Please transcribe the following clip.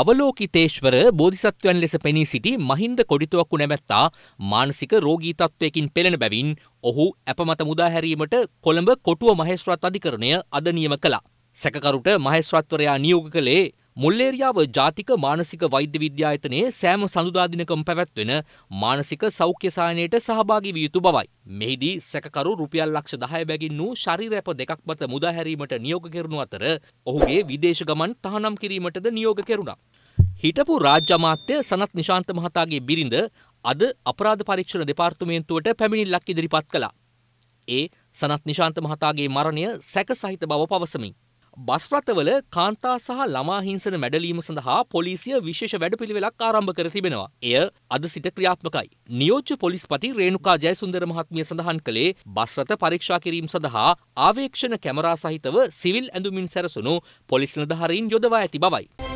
අවලෝකිතේශ්වර බෝධිසත්වයන් ලෙස පෙනී සිටි මහින්ද කොඩිතුවක්කු නැමැත්තා මානසික රෝගී තත්ත්වයකින් පෙළෙන බැවින් ඔහු ඇපමත මුදාහැරීමට කොළඹ කොටුව මහේස්ත්‍රත් අධිකරණය අද නියම කළා. සැකකරුට මහේස්ත්‍රත්වරයා නියෝග කළේ මුල්ලේරියාව ජාතික මානසික වෛද්‍ය විද්‍යායතනයේ සෑම සඳුදාදිනකම පැවැත්වෙන මානසික සෞඛ්‍ය සායනයට සහභාගි විය යුතු බවයි. මෙහිදී සැකකරු රුපියල් ලක්ෂ 10 බැගින් වූ ශරීරැප දෙකක් මත මුදා හැරීමට නියෝග කෙරුණු අතර ඔහුගේ විදේශ ගමන් තහනම් කිරීමටද නියෝග කෙරුණා. හිටපු රාජ්‍ය අමාත්‍ය සනත් නිශාන්ත මහතාගේ බිරිඳ අද අපරාධ පරීක්ෂණ දෙපාර්තමේන්තුවට පැමිණිල්ලක් ඉදිරිපත් කළා. ඒ සනත් නිශාන්ත මහතාගේ මරණය සැක සහිත බව පවසමින් බස් රථවල කාන්තා සහ ළමා හිංසන මැඩලීම සඳහා පොලිසිය විශේෂ වැඩපිළිවෙලක් ආරම්භ කර තිබෙනවා. එය අද සිට ක්‍රියාත්මකයි. නියෝජ්‍ය පොලිස්පති රේණුකා ජයසුන්දර මහත්මිය සඳහන් කළේ බස් රථ පරීක්ෂා කිරීම සඳහා ආවේක්ෂණ කැමරා සහිතව සිවිල් ඇඳුමින් සැරසුණු පොලිස් නිලධාරීන් යොදවා ඇති බවයි.